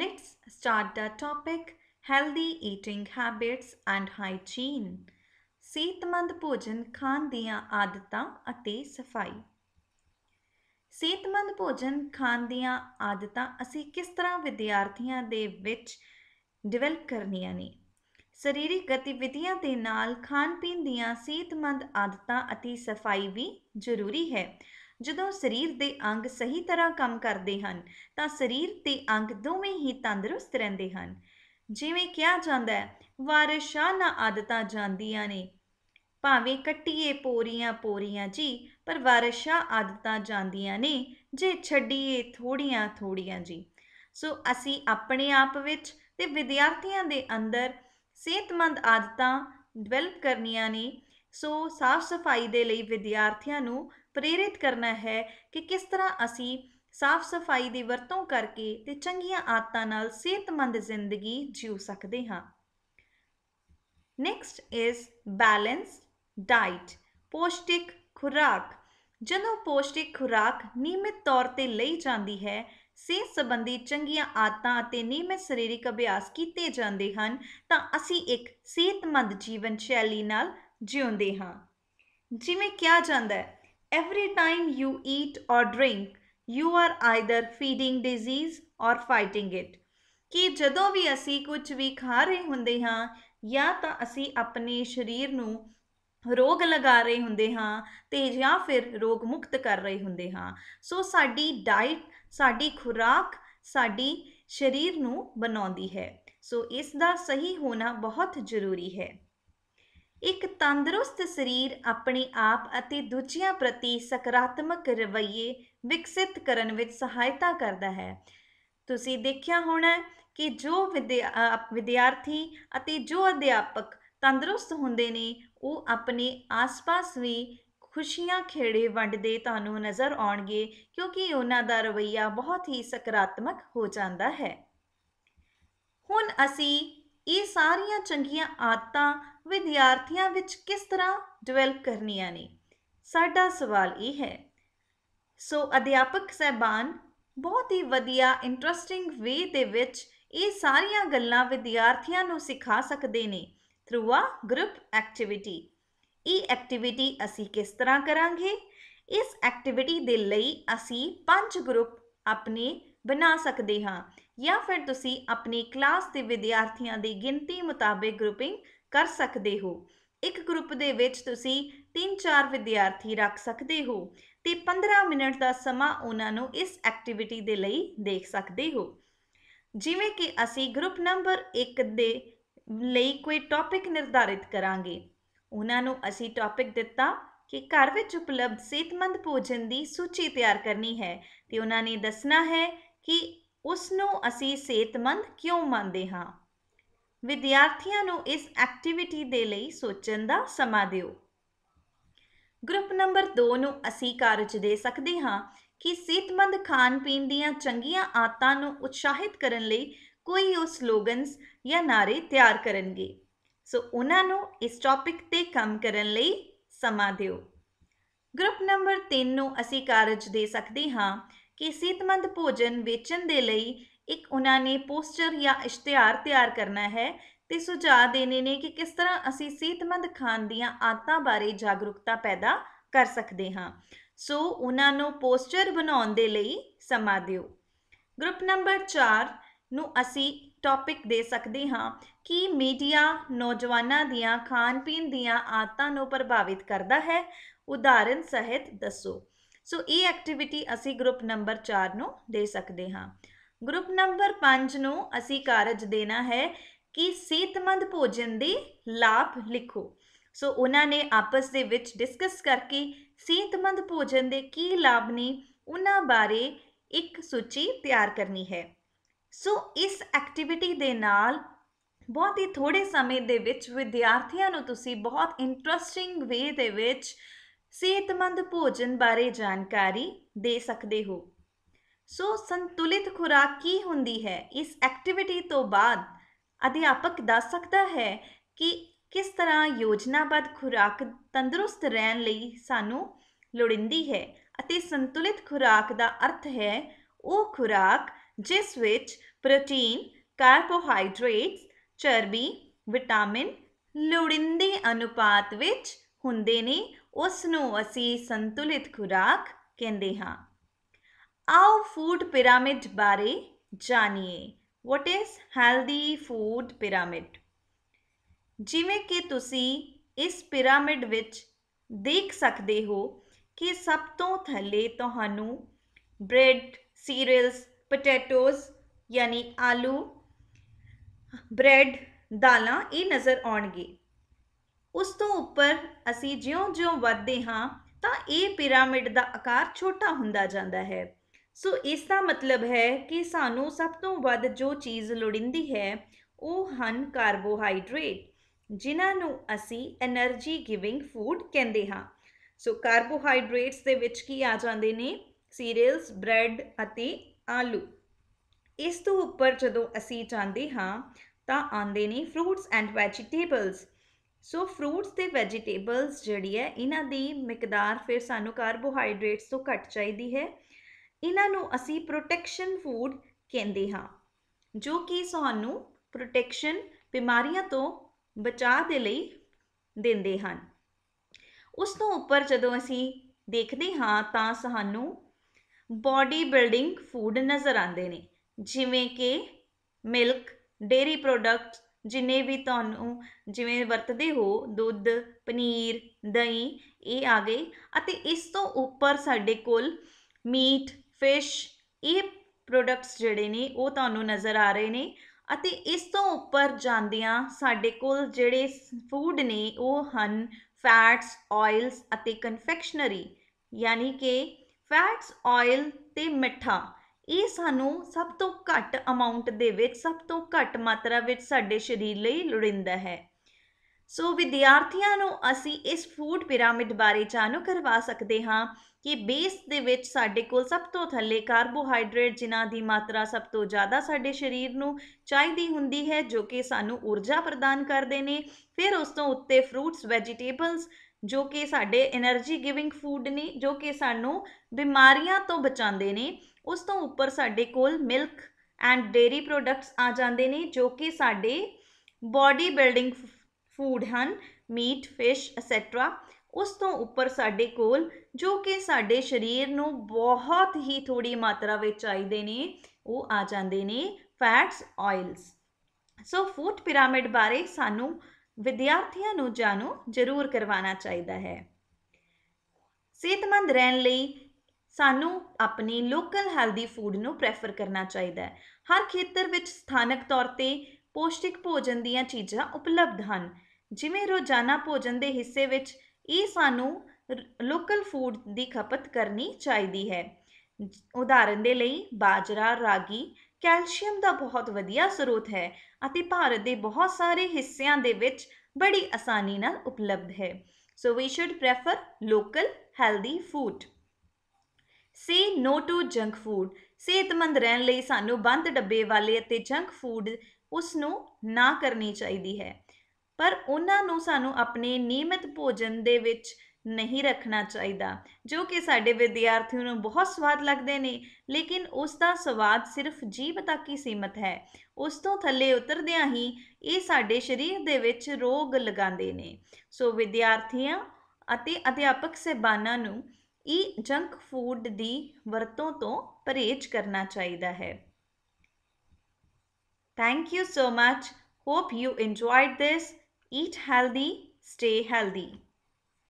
let's start the topic healthy eating habits and hygiene ਸਿਹਤਮੰਦ ਭੋਜਨ ਖਾਣ ਦੀਆਂ ਆਦਤਾਂ ਅਤੇ ਸਫਾਈ ਸਿਹਤਮੰਦ ਭੋਜਨ ਖਾਣ ਦੀਆਂ ਆਦਤਾਂ ਅਸੀਂ ਕਿਸ ਤਰ੍ਹਾਂ ਵਿਦਿਆਰਥੀਆਂ ਦੇ ਵਿੱਚ ਡਿਵੈਲਪ ਕਰਨੀਆਂ ਨੇ ਸਰੀਰਕ ਗਤੀਵਿਧੀਆਂ ਦੇ ਨਾਲ ਖਾਣ ਪੀਣ ਦੀਆਂ ਸਿਹਤਮੰਦ ਆਦਤਾਂ ਅਤੇ ਸਫਾਈ ਵੀ ਜ਼ਰੂਰੀ ਹੈ ਜਦੋਂ ਸਰੀਰ ਦੇ ਅੰਗ ਸਹੀ ਤਰ੍ਹਾਂ ਕੰਮ ਕਰਦੇ ਹਨ ਤਾਂ ਸਰੀਰ ਤੇ ਅੰਗ ਦੋਵੇਂ ਹੀ ਤੰਦਰੁਸਤ ਰਹਿੰਦੇ ਹਨ ਜਿਵੇਂ ਕਿਹਾ ਜਾਂਦਾ ਹੈ ਵਾਰਸ਼ਾਨਾ ਆਦਤਾਂ ਜਾਂਦੀਆਂ ਨੇ ਭਾਵੇਂ ਕੱਟੀਏ ਪੋਰੀਆਂ ਪੋਰੀਆਂ ਜੀ ਪਰ ਵਾਰਸ਼ਾ ਆਦਤਾਂ ਜਾਂਦੀਆਂ ਨੇ ਜੇ ਛੱਡੀਏ ਥੋੜੀਆਂ ਥੋੜੀਆਂ ਜੀ ਸੋ ਅਸੀਂ ਆਪਣੇ ਆਪ ਵਿੱਚ ਤੇ ਵਿਦਿਆਰਥੀਆਂ ਦੇ ਅੰਦਰ ਸਿਹਤਮੰਦ ਆਦਤਾਂ ਡਿਵੈਲਪ ਕਰਨੀਆਂ ਨੇ ਸੋ ਸਾਫ ਸਫਾਈ ਦੇ ਲਈ ਵਿਦਿਆਰਥੀਆਂ ਨੂੰ ਪ੍ਰੇਰਿਤ ਕਰਨਾ ਹੈ ਕਿ ਕਿਸ ਤਰ੍ਹਾਂ ਅਸੀਂ ਸਾਫ਼ ਸਫਾਈ ਦੀ ਵਰਤੋਂ ਕਰਕੇ ਤੇ ਚੰਗੀਆਂ ਆਦਤਾਂ ਨਾਲ ਸਿਹਤਮੰਦ ਜ਼ਿੰਦਗੀ ਜੀਉ ਸਕਦੇ ਹਾਂ ਨੈਕਸਟ ਇਜ਼ ਬੈਲੈਂਸ ਡਾਈਟ ਪੋਸ਼ਟਿਕ ਖੁਰਾਕ ਜਦੋਂ ਪੋਸ਼ਟਿਕ ਖੁਰਾਕ ਨਿਯਮਿਤ ਤੌਰ ਤੇ ਲਈ ਜਾਂਦੀ ਹੈ ਸਿਹਤ ਸੰਬੰਧੀ ਚੰਗੀਆਂ ਆਦਤਾਂ ਅਤੇ ਨਿਯਮਿਤ ਸਰੀਰਕ ਅਭਿਆਸ ਕੀਤੇ ਜਾਂਦੇ ਹਨ ਤਾਂ ਅਸੀਂ ਇੱਕ ਸਿਹਤਮੰਦ ਜੀਵਨ ਸ਼ੈਲੀ ਨਾਲ ਜਿਉਂਦੇ ਹਾਂ ਜਿਵੇਂ ਕਿਹਾ ਜਾਂਦਾ ਹੈ Every time you eat or drink, you are either feeding disease or fighting it. ਕਿ ਜਦੋਂ ਵੀ ਅਸੀਂ ਕੁਝ ਵੀ ਖਾ ਰਹੇ ਹੁੰਦੇ ਹਾਂ ਜਾਂ ਤਾਂ ਅਸੀਂ ਆਪਣੇ ਸਰੀਰ ਨੂੰ ਰੋਗ ਲਗਾ ਰਹੇ ਹੁੰਦੇ ਹਾਂ ਤੇ ਜਾਂ ਫਿਰ ਰੋਗ ਮੁਕਤ ਕਰ ਰਹੇ ਹੁੰਦੇ ਹਾਂ ਸੋ ਸਾਡੀ ਡਾਈਟ ਸਾਡੀ ਖੁਰਾਕ ਸਾਡੀ ਸਰੀਰ ਨੂੰ ਬਣਾਉਂਦੀ ਹੈ ਸੋ ਇਸ ਦਾ ਸਹੀ ਹੋਣਾ ਬਹੁਤ ਜ਼ਰੂਰੀ ਹੈ ਇੱਕ ਤੰਦਰੁਸਤ ਸਰੀਰ ਆਪਣੇ ਆਪ ਅਤੇ ਦੂਜਿਆਂ ਪ੍ਰਤੀ ਸਕਾਰਾਤਮਕ ਰਵੱਈਏ ਵਿਕਸਿਤ ਕਰਨ ਵਿੱਚ ਸਹਾਇਤਾ ਕਰਦਾ ਹੈ ਤੁਸੀਂ ਦੇਖਿਆ ਹੋਣਾ ਕਿ ਜੋ ਵਿਦਿਆਰਥੀ ਅਤੇ ਜੋ ਅਧਿਆਪਕ ਤੰਦਰੁਸਤ ਹੁੰਦੇ ਨੇ ਉਹ ਆਪਣੇ ਆਸ-ਪਾਸ ਵੀ ਖੁਸ਼ੀਆਂ ਖੇੜੇ ਵੰਡਦੇ ਤੁਹਾਨੂੰ ਨਜ਼ਰ ਆਉਣਗੇ ਕਿਉਂਕਿ ਉਹਨਾਂ ਦਾ ਰਵੱਈਆ ਬਹੁਤ ਹੀ ਸਕਾਰਾਤਮਕ ਹੋ ਜਾਂਦਾ ਹੈ ਹੁਣ ਅਸੀਂ ਇਹ ਸਾਰੀਆਂ ਚੰਗੀਆਂ ਆਦਤਾਂ ਵਿਦਿਆਰਥੀਆਂ ਵਿੱਚ ਕਿਸ ਤਰ੍ਹਾਂ ਡਿਵੈਲਪ ਕਰਨੀਆਂ ਨੇ ਸਾਡਾ ਸਵਾਲ ਇਹ ਹੈ ਸੋ ਅਧਿਆਪਕ ਸਹਿਬਾਨ ਬਹੁਤ ਹੀ ਵਧੀਆ ਇੰਟਰਸਟਿੰਗ ਵੇ ਦੇ ਵਿੱਚ ਇਹ ਸਾਰੀਆਂ ਗੱਲਾਂ ਵਿਦਿਆਰਥੀਆਂ ਨੂੰ ਸਿਖਾ ਸਕਦੇ ਨੇ ਥਰੂ ਆ ਗਰੁੱਪ ਐਕਟੀਵਿਟੀ ਇਹ ਐਕਟੀਵਿਟੀ ਅਸੀਂ ਕਿਸ ਤਰ੍ਹਾਂ ਕਰਾਂਗੇ ਇਸ ਐਕਟੀਵਿਟੀ ਦੇ ਲਈ ਅਸੀਂ ਪੰਜ ਗਰੁੱਪ ਆਪਣੇ ਬਣਾ ਸਕਦੇ ਹਾਂ ਜਾਂ ਫਿਰ ਤੁਸੀਂ ਆਪਣੀ ਕਲਾਸ ਦੇ ਵਿਦਿਆਰਥੀਆਂ ਦੀ ਗਿਣਤੀ ਮੁਤਾਬਕ ਗਰੁੱਪਿੰਗ ਕਰ ਸਕਦੇ ਹੋ ਇੱਕ ਗਰੁੱਪ ਦੇ ਵਿੱਚ ਤੁਸੀਂ 3-4 ਵਿਦਿਆਰਥੀ ਰੱਖ ਸਕਦੇ ਹੋ ਤੇ 15 ਮਿੰਟ ਦਾ ਸਮਾਂ ਉਹਨਾਂ ਨੂੰ ਇਸ ਐਕਟੀਵਿਟੀ ਦੇ ਲਈ ਦੇਖ ਸਕਦੇ ਹੋ ਜਿਵੇਂ ਕਿ ਅਸੀਂ ਗਰੁੱਪ ਨੰਬਰ 1 ਦੇ ਲਈ ਕੋਈ ਟੌਪਿਕ ਨਿਰਧਾਰਿਤ ਕਰਾਂਗੇ ਉਹਨਾਂ ਨੂੰ ਅਸੀਂ ਟੌਪਿਕ ਦਿੱਤਾ ਕਿ ਘਰ ਵਿੱਚ ਉਪਲਬਧ ਸਿਹਤਮੰਦ ਭੋਜਨ ਦੀ ਸੂਚੀ ਤਿਆਰ ਕਰਨੀ ਹੈ ਤੇ ਉਹਨਾਂ ਨੇ ਦੱਸਣਾ ਹੈ ਕਿ ਉਸ ਨੂੰ ਅਸੀਂ ਸਿਹਤਮੰਦ ਕਿਉਂ ਮੰਨਦੇ ਹਾਂ ਵਿਦਿਆਰਥੀਆਂ ਨੂੰ ਇਸ ਐਕਟੀਵਿਟੀ ਦੇ ਲਈ ਸੋਚਣ ਦਾ ਸਮਾਂ ਦਿਓ ਗਰੁੱਪ ਨੰਬਰ 2 ਨੂੰ ਅਸੀਂ ਕਾਰਜ ਦੇ ਸਕਦੇ ਹਾਂ ਕਿ ਸਿਹਤਮੰਦ ਖਾਣ ਪੀਣ ਦੀਆਂ ਚੰਗੀਆਂ ਆਦਤਾਂ ਨੂੰ ਉਤਸ਼ਾਹਿਤ ਕਰਨ ਲਈ ਕੋਈ ਉਹ ਸਲੋਗਨਸ ਜਾਂ ਨਾਰੇ ਤਿਆਰ ਕਰਨਗੇ ਸੋ ਉਹਨਾਂ ਨੂੰ ਇਸ ਟੌਪਿਕ ਤੇ ਕੰਮ ਕਰਨ ਲਈ ਸਮਾਂ ਦਿਓ ਗਰੁੱਪ ਨੰਬਰ 3 ਨੂੰ ਅਸੀਂ ਕਾਰਜ ਦੇ ਸਕਦੇ ਹਾਂ ਕਿ ਸਿਹਤਮੰਦ ਭੋਜਨ ਵੇਚਣ ਦੇ ਲਈ ਇੱਕ ਉਹਨਾਂ ਨੇ ਪੋਸਟਰ ਜਾਂ ਇਸ਼ਤਿਹਾਰ ਤਿਆਰ ਕਰਨਾ ਹੈ ਤੇ ਸੁਝਾਅ ਦੇਣੇ ਨੇ ਕਿ ਕਿਸ ਤਰ੍ਹਾਂ ਅਸੀਂ ਸਿਹਤਮੰਦ ਖਾਣ ਦੀਆਂ ਆਦਤਾਂ ਬਾਰੇ ਜਾਗਰੂਕਤਾ ਪੈਦਾ ਕਰ ਸਕਦੇ ਹਾਂ ਸੋ ਉਹਨਾਂ ਨੂੰ ਪੋਸਟਰ ਬਣਾਉਣ ਦੇ ਲਈ ਸਮਾਂ ਦਿਓ ਗਰੁੱਪ ਨੰਬਰ 4 ਨੂੰ ਅਸੀਂ ਟੌਪਿਕ ਦੇ ਸਕਦੇ ਹਾਂ ਕਿ ਮੀਡੀਆ ਨੌਜਵਾਨਾਂ ਦੀਆਂ ਖਾਣ ਪੀਣ ਦੀਆਂ ਆਦਤਾਂ ਨੂੰ ਪ੍ਰਭਾਵਿਤ ਕਰਦਾ ਹੈ ਉਦਾਹਰਨ ਸਹਿਤ ਦੱਸੋ ਸੋ ਇਹ ਐਕਟੀਵਿਟੀ ਅਸੀਂ ਗਰੁੱਪ ਨੰਬਰ 4 ਨੂੰ ਦੇ ਸਕਦੇ ਹਾਂ ਗਰੁੱਪ ਨੰਬਰ 5 ਨੂੰ ਅਸੀਂ ਕਾਰਜ ਦੇਣਾ ਹੈ ਕਿ ਸਿਹਤਮੰਦ ਭੋਜਨ ਦੇ ਲਾਭ ਲਿਖੋ ਸੋ ਉਹਨਾਂ ਨੇ ਆਪਸ ਦੇ ਵਿੱਚ ਡਿਸਕਸ ਕਰਕੇ ਸਿਹਤਮੰਦ ਭੋਜਨ ਦੇ ਕੀ ਲਾਭ ਨੇ ਉਹਨਾਂ ਬਾਰੇ ਇੱਕ ਸੂਚੀ ਤਿਆਰ ਕਰਨੀ ਹੈ ਸੋ ਇਸ ਐਕਟੀਵਿਟੀ ਦੇ ਨਾਲ ਬਹੁਤ ਹੀ ਥੋੜੇ ਸਮੇਂ ਦੇ ਵਿੱਚ ਵਿਦਿਆਰਥੀਆਂ ਨੂੰ ਤੁਸੀਂ ਬਹੁਤ ਇੰਟਰਸਟਿੰਗ ਵੇ ਦੇ ਵਿੱਚ ਸਿਹਤਮੰਦ ਭੋਜਨ ਬਾਰੇ ਜਾਣਕਾਰੀ ਦੇ ਸਕਦੇ ਹੋ ਸੋ ਸੰਤੁਲਿਤ ਖੁਰਾਕ ਕੀ ਹੁੰਦੀ ਹੈ ਇਸ ਐਕਟੀਵਿਟੀ ਤੋਂ ਬਾਅਦ ਅਧਿਆਪਕ ਦੱਸ ਸਕਦਾ ਹੈ ਕਿ ਕਿਸ ਤਰ੍ਹਾਂ ਯੋਜਨਾਬੱਧ ਖੁਰਾਕ ਤੰਦਰੁਸਤ ਰਹਿਣ ਲਈ ਸਾਨੂੰ ਲੋੜਿੰਦੀ ਹੈ ਅਤੇ ਸੰਤੁਲਿਤ ਖੁਰਾਕ ਦਾ ਅਰਥ ਹੈ ਉਹ ਖੁਰਾਕ ਜਿਸ ਵਿੱਚ ਪ੍ਰੋਟੀਨ ਕਾਰਬੋਹਾਈਡਰੇਟਸ ਚਰਬੀ ਵਿਟਾਮਿਨ ਲੋੜਿੰਦੇ ਅਨੁਪਾਤ ਵਿੱਚ ਹੁੰਦੇ ਨੇ ਉਸ ਨੂੰ ਅਸੀਂ ਸੰਤੁਲਿਤ ਖੁਰਾਕ ਕਹਿੰਦੇ ਹਾਂ ਆਓ ਫੂਡ ਪਿਰਾਮਿਡ ਬਾਰੇ ਜਾਣੀਏ what is healthy food pyramid ਜਿਵੇਂ ਕਿ ਤੁਸੀਂ ਇਸ ਪਿਰਾਮਿਡ ਵਿੱਚ ਦੇਖ ਸਕਦੇ ਹੋ ਕਿ ਸਭ ਤੋਂ ਥੱਲੇ ਤੁਹਾਨੂੰ ਬ੍ਰੈਡ ਸੀਰੀਅਲਸ ਪੋਟੈਟੋਜ਼ ਯਾਨੀ ਆਲੂ ਬ੍ਰੈਡ ਦਾਲਾਂ ਇਹ ਨਜ਼ਰ ਆਉਣਗੇ ਉਸ ਤੋਂ ਉੱਪਰ ਅਸੀਂ ਜਿਉਂ-ਜਿਉਂ ਵੱਧਦੇ ਹਾਂ ਤਾਂ ਇਹ ਪਿਰਾਮਿਡ ਦਾ ਆਕਾਰ ਛੋਟਾ ਹੁੰਦਾ ਜਾਂਦਾ ਹੈ ਸੋ ਇਸ ਦਾ ਮਤਲਬ ਹੈ ਕਿ ਸਾਨੂੰ ਸਭ ਤੋਂ ਵੱਧ ਜੋ ਚੀਜ਼ ਲੋੜਿੰਦੀ ਹੈ ਉਹ ਹਨ ਕਾਰਬੋਹਾਈਡਰੇਟ ਜਿਨ੍ਹਾਂ ਨੂੰ ਅਸੀਂ એનર્ਜੀ ਗਿਵਿੰਗ ਫੂਡ ਕਹਿੰਦੇ ਹਾਂ ਸੋ ਕਾਰਬੋਹਾਈਡਰੇਟਸ ਦੇ ਵਿੱਚ ਕੀ ਆ ਜਾਂਦੇ ਨੇ ਸੀਰੀਅਲਸ ਬ੍ਰੈਡ ਅਤੇ ਆਲੂ ਇਸ ਤੋਂ ਉੱਪਰ ਜਦੋਂ ਅਸੀਂ ਜਾਂਦੇ ਹਾਂ ਤਾਂ ਆਉਂਦੇ ਨੇ fruits and vegetables so fruits ਤੇ ਵੈਜੀਟੇਬਲਸ ਜਿਹੜੀ ਹੈ ਇਹਨਾਂ ਦੀ ਮਿਕਦਾਰ ਫਿਰ ਸਾਨੂੰ ਕਾਰਬੋਹਾਈਡਰੇਟਸ ਤੋਂ ਘੱਟ ਚਾਹੀਦੀ ਹੈ ਇਹਨਾਂ ਨੂੰ ਅਸੀਂ ਪ੍ਰੋਟੈਕਸ਼ਨ ਫੂਡ ਕਹਿੰਦੇ ਹਾਂ ਜੋ ਕਿ ਸਾਨੂੰ ਪ੍ਰੋਟੈਕਸ਼ਨ ਬਿਮਾਰੀਆਂ ਤੋਂ ਬਚਾਅ ਦੇ ਲਈ ਦਿੰਦੇ ਹਨ ਉਸ ਤੋਂ ਉੱਪਰ ਜਦੋਂ ਅਸੀਂ ਦੇਖਦੇ ਹਾਂ ਤਾਂ ਸਾਨੂੰ ਬਾਡੀ ਬਿਲਡਿੰਗ ਫੂਡ ਨਜ਼ਰ ਆਉਂਦੇ ਨੇ ਜਿਵੇਂ ਕਿ ਮਿਲਕ ਡੇਰੀ ਪ੍ਰੋਡਕਟਸ ਜਿੰਨੇ ਵੀ ਤੁਹਾਨੂੰ ਜਿਵੇਂ ਵਰਤਦੇ ਹੋ ਦੁੱਧ ਪਨੀਰ ਦਹੀਂ ਇਹ ਆ ਗਏ ਅਤੇ ਇਸ ਤੋਂ ਉੱਪਰ ਸਾਡੇ ਕੋਲ ਮੀਟ ਫਿਸ਼ ਇਹ ਪ੍ਰੋਡਕਟਸ ਜਿਹੜੇ ਨੇ ਉਹ ਤੁਹਾਨੂੰ ਨਜ਼ਰ ਆ ਰਹੇ ਨੇ ਅਤੇ ਇਸ ਤੋਂ ਉੱਪਰ ਜਾਂਦਿਆਂ ਸਾਡੇ ਕੋਲ ਜਿਹੜੇ ਫੂਡ ਨੇ ਉਹ ਹਨ ਫੈਟਸ ਆਇਲਸ ਅਤੇ ਕਨਫੈਕਸ਼ਨਰੀ ਯਾਨੀ ਕਿ ਫੈਟਸ ਆਇਲ ਤੇ ਮਿੱਠਾ ਇਹ ਸਾਨੂੰ ਸਭ ਤੋਂ ਘੱਟ ਅਮਾਉਂਟ ਦੇ ਵਿੱਚ ਸਭ ਤੋਂ ਘੱਟ ਮਾਤਰਾ ਵਿੱਚ ਸਾਡੇ ਸਰੀਰ ਲਈ ਲੋੜਿੰਦਾ ਹੈ ਸੋ ਵਿਦਿਆਰਥੀਆਂ ਨੂੰ ਅਸੀਂ ਇਸ ਫੂਡ ਪਿਰਾਮਿਡ ਬਾਰੇ ਜਾਣੂ ਕਰਵਾ ਸਕਦੇ ਹਾਂ ਕਿ ਬੇਸ ਦੇ ਵਿੱਚ ਸਾਡੇ ਕੋਲ ਸਭ ਤੋਂ ਥੱਲੇ ਕਾਰਬੋਹਾਈਡਰੇਟ ਜਿਨ੍ਹਾਂ ਦੀ ਮਾਤਰਾ ਸਭ ਤੋਂ ਜ਼ਿਆਦਾ ਸਾਡੇ ਸਰੀਰ ਨੂੰ ਚਾਹੀਦੀ ਹੁੰਦੀ ਹੈ ਜੋ ਕਿ ਸਾਨੂੰ ਊਰਜਾ ਪ੍ਰਦਾਨ ਕਰਦੇ ਨੇ ਫਿਰ ਉਸ ਤੋਂ ਉੱਤੇ ਫਰੂਟਸ ਵੈਜੀਟੇਬਲਸ ਜੋ ਕਿ ਸਾਡੇ એનર્ਜੀ ਗਿਵਿੰਗ ਫੂਡ ਨੇ ਜੋ ਕਿ ਸਾਨੂੰ ਬਿਮਾਰੀਆਂ ਤੋਂ ਬਚਾਉਂਦੇ ਨੇ ਉਸ ਤੋਂ ਉੱਪਰ ਸਾਡੇ ਕੋਲ ਮਿਲਕ ਐਂਡ ਡੇਰੀ ਪ੍ਰੋਡਕਟਸ ਆ ਜਾਂਦੇ ਨੇ ਜੋ ਕਿ ਸਾਡੇ ਬਾਡੀ ਬਿਲਡਿੰਗ ਫੂਡ ਹਨ ਮੀਟ ਫਿਸ਼ ਐਸੈਟਰਾ ਉਸ ਤੋਂ ਉੱਪਰ ਸਾਡੇ ਕੋਲ ਜੋ ਕਿ ਸਾਡੇ ਸਰੀਰ ਨੂੰ ਬਹੁਤ ਹੀ ਥੋੜੀ ਮਾਤਰਾ ਵਿੱਚ ਚਾਹੀਦੇ ਨੇ ਉਹ ਆ ਜਾਂਦੇ ਨੇ fats oils so food pyramid ਬਾਰੇ ਸਾਨੂੰ ਵਿਦਿਆਰਥੀਆਂ ਨੂੰ ਜਾਣੂ ਜ਼ਰੂਰ ਕਰਵਾਉਣਾ ਚਾਹੀਦਾ ਹੈ ਸਿਹਤਮੰਦ ਰਹਿਣ ਲਈ ਸਾਨੂੰ ਆਪਣੀ ਲੋਕਲ ਹੈਲਦੀ ਫੂਡ ਨੂੰ ਪ੍ਰੈਫਰ ਕਰਨਾ ਚਾਹੀਦਾ ਹੈ ਹਰ ਖੇਤਰ ਵਿੱਚ ਸਥਾਨਕ ਤੌਰ ਤੇ ਪੌਸ਼ਟਿਕ ਭੋਜਨ ਦੀਆਂ ਚੀਜ਼ਾਂ ਉਪਲਬਧ ਹਨ ਜਿਵੇਂ ਰੋਜ਼ਾਨਾ ਭੋਜਨ ਦੇ ਹਿੱਸੇ ਵਿੱਚ ਇਹ ਸਾਨੂੰ ਲੋਕਲ ਫੂਡ ਦੀ ਖਪਤ ਕਰਨੀ ਚਾਹੀਦੀ ਹੈ ਉਦਾਹਰਨ ਦੇ ਲਈ ਬਾਜਰਾ ਰਾਗੀ ਕੈਲਸ਼ੀਅਮ ਦਾ ਬਹੁਤ ਵਧੀਆ ਸਰੋਤ ਹੈ ਅਤੇ ਭਾਰਤ ਦੇ ਬਹੁਤ ਸਾਰੇ ਹਿੱਸਿਆਂ ਦੇ ਵਿੱਚ ਬੜੀ ਆਸਾਨੀ ਨਾਲ ਉਪਲਬਧ ਹੈ so we should prefer local healthy food say no to junk food ਸਿਹਤਮੰਦ ਰਹਿਣ ਲਈ ਸਾਨੂੰ ਬੰਦ ਡੱਬੇ ਵਾਲੇ ਅਤੇ ਜੰਕ ਫੂਡ ਉਸ ਨੂੰ ਨਾ ਕਰਨੀ ਚਾਹੀਦੀ ਹੈ ਪਰ ਉਹਨਾਂ ਨੂੰ ਸਾਨੂੰ ਆਪਣੇ ਨਿਯਮਿਤ ਭੋਜਨ ਦੇ ਵਿੱਚ ਨਹੀਂ ਰੱਖਣਾ ਚਾਹੀਦਾ ਜੋ ਕਿ ਸਾਡੇ ਵਿਦਿਆਰਥੀਆਂ ਨੂੰ ਬਹੁਤ ਸਵਾਦ ਲੱਗਦੇ ਨੇ ਲੇਕਿਨ ਉਸ ਦਾ ਸਵਾਦ ਸਿਰਫ ਜੀਭ ਤੱਕ ਹੀ ਸੀਮਤ ਹੈ ਉਸ ਤੋਂ ਥੱਲੇ ਉਤਰਦਿਆਂ ਹੀ ਇਹ ਸਾਡੇ ਸਰੀਰ ਦੇ ਵਿੱਚ ਰੋਗ ਲਗਾਉਂਦੇ ਨੇ ਸੋ ਵਿਦਿਆਰਥੀਆਂ ਅਤੇ ਅਧਿਆਪਕ ਸਹਿਬਾਨਾਂ ਨੂੰ ਇਹ ਜੰਕ ਫੂਡ ਦੀ ਵਰਤੋਂ ਤੋਂ ਪਰਹੇਜ਼ ਕਰਨਾ ਚਾਹੀਦਾ ਹੈ thank you so much. Hope you enjoyed this. Eat healthy, stay healthy.